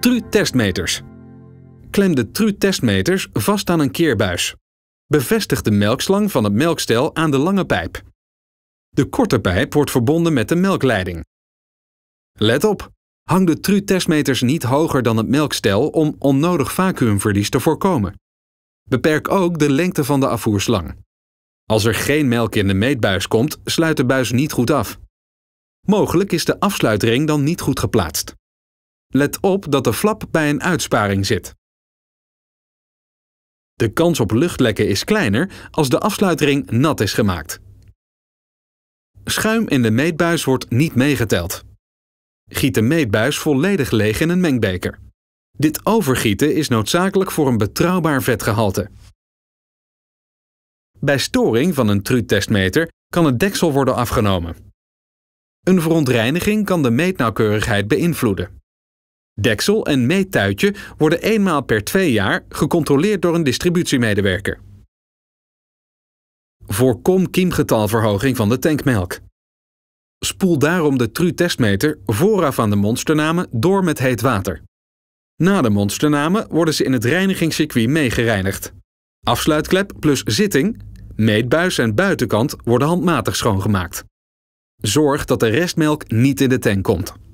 TRU-testmeters. Klem de TRU-testmeters vast aan een keerbuis. Bevestig de melkslang van het melkstel aan de lange pijp. De korte pijp wordt verbonden met de melkleiding. Let op! Hang de TRU-testmeters niet hoger dan het melkstel om onnodig vacuümverlies te voorkomen. Beperk ook de lengte van de afvoerslang. Als er geen melk in de meetbuis komt, sluit de buis niet goed af. Mogelijk is de afsluitring dan niet goed geplaatst. Let op dat de flap bij een uitsparing zit. De kans op luchtlekken is kleiner als de afsluitring nat is gemaakt. Schuim in de meetbuis wordt niet meegeteld. Giet de meetbuis volledig leeg in een mengbeker. Dit overgieten is noodzakelijk voor een betrouwbaar vetgehalte. Bij storing van een TRU-testmeter kan het deksel worden afgenomen. Een verontreiniging kan de meetnauwkeurigheid beïnvloeden. Deksel en meettuitje worden eenmaal per twee jaar gecontroleerd door een distributiemedewerker. Voorkom kiemgetalverhoging van de tankmelk. Spoel daarom de TRU-testmeter vooraf aan de monsternamen door met heet water. Na de monsternamen worden ze in het reinigingscircuit meegereinigd. Afsluitklep plus zitting, meetbuis en buitenkant worden handmatig schoongemaakt. Zorg dat de restmelk niet in de tank komt.